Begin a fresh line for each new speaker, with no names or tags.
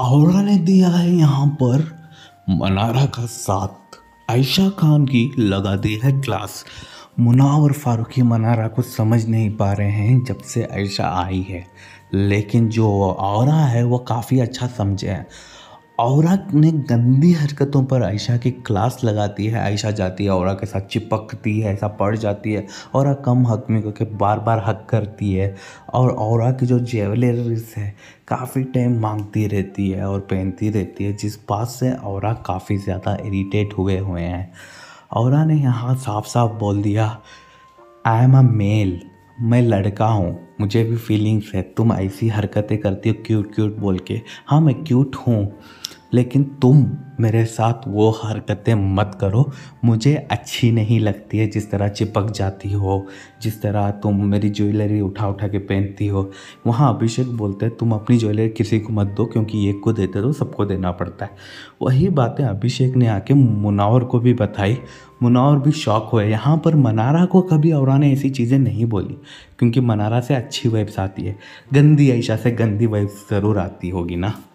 आहोरा ने दिया है यहाँ पर मनारा का साथ आयशा खान की लगा दी है क्लास मुना और फारूकी मनारा को समझ नहीं पा रहे हैं जब से आयशा आई है लेकिन जो और है वो काफ़ी अच्छा समझे हैं और ने गंदी हरकतों पर आयशा की क्लास लगाती है आयशा जाती है और के साथ चिपकती है ऐसा पड़ जाती है और कम हक में करके बार बार हक करती है और और की जो ज्वेलरीज है काफ़ी टाइम मांगती रहती है और पहनती रहती है जिस बात से और काफ़ी ज़्यादा इरीटेट हुए हुए हैं और ने यहाँ साफ साफ बोल दिया आई एम अ मेल मैं लड़का हूँ मुझे भी फीलिंग्स है तुम ऐसी हरकतें करती हो क्यूट क्यूट बोल के हाँ मैं क्यूट हूँ लेकिन तुम मेरे साथ वो हरकतें मत करो मुझे अच्छी नहीं लगती है जिस तरह चिपक जाती हो जिस तरह तुम मेरी ज्वेलरी उठा उठा के पहनती हो वहाँ अभिषेक बोलते हैं तुम अपनी ज्वेलरी किसी को मत दो क्योंकि एक को देते तो सबको देना पड़ता है वही बातें अभिषेक ने आके मुनावर को भी बताई मुनावर भी शौक हुए यहाँ पर मनारा को कभी औरा ने ऐसी चीज़ें नहीं बोली क्योंकि मनारा से अच्छी वाइब्स आती है गंदी आयशा से गंदी वाइब्स ज़रूर आती होगी ना